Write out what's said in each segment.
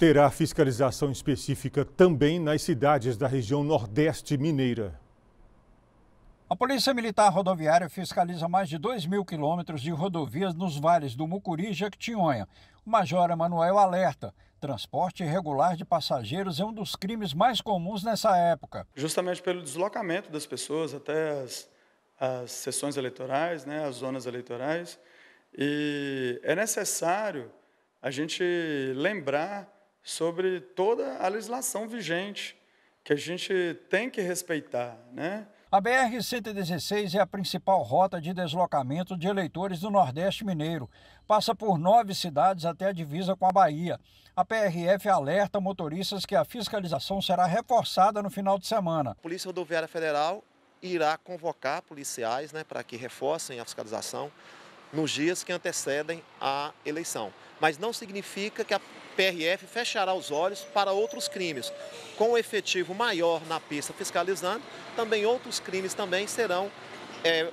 terá fiscalização específica também nas cidades da região Nordeste Mineira. A Polícia Militar Rodoviária fiscaliza mais de 2 mil quilômetros de rodovias nos vales do Mucuri e Jequitinhonha. O Major Emanuel alerta: transporte irregular de passageiros é um dos crimes mais comuns nessa época. Justamente pelo deslocamento das pessoas até as, as sessões eleitorais, né, as zonas eleitorais. E é necessário a gente lembrar sobre toda a legislação vigente que a gente tem que respeitar, né? A BR-116 é a principal rota de deslocamento de eleitores do Nordeste Mineiro. Passa por nove cidades até a divisa com a Bahia. A PRF alerta motoristas que a fiscalização será reforçada no final de semana. A Polícia Rodoviária Federal irá convocar policiais né, para que reforcem a fiscalização nos dias que antecedem a eleição. Mas não significa que a PRF fechará os olhos para outros crimes. Com o efetivo maior na pista fiscalizando, também outros crimes também serão é,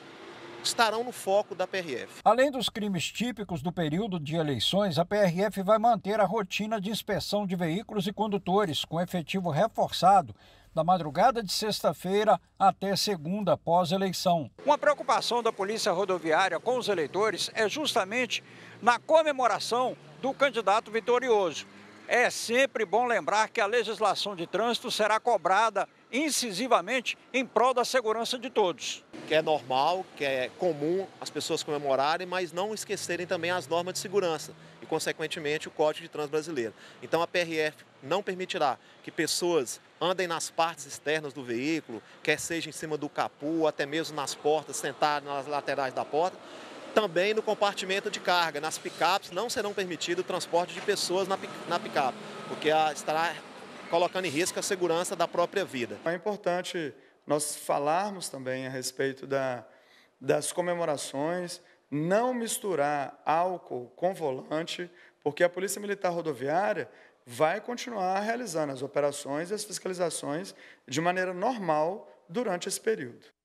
estarão no foco da PRF. Além dos crimes típicos do período de eleições, a PRF vai manter a rotina de inspeção de veículos e condutores, com efetivo reforçado da madrugada de sexta-feira até segunda pós eleição. Uma preocupação da Polícia Rodoviária com os eleitores é justamente na comemoração do candidato vitorioso. É sempre bom lembrar que a legislação de trânsito será cobrada incisivamente em prol da segurança de todos. Que é normal, que é comum as pessoas comemorarem, mas não esquecerem também as normas de segurança e, consequentemente, o Código de Trânsito Brasileiro. Então, a PRF não permitirá que pessoas andem nas partes externas do veículo, quer seja em cima do capô, até mesmo nas portas, sentadas nas laterais da porta, também no compartimento de carga. Nas picapes não serão permitido o transporte de pessoas na, na picape, porque estará colocando em risco a segurança da própria vida. É importante nós falarmos também a respeito da, das comemorações, não misturar álcool com volante, porque a Polícia Militar Rodoviária vai continuar realizando as operações e as fiscalizações de maneira normal durante esse período.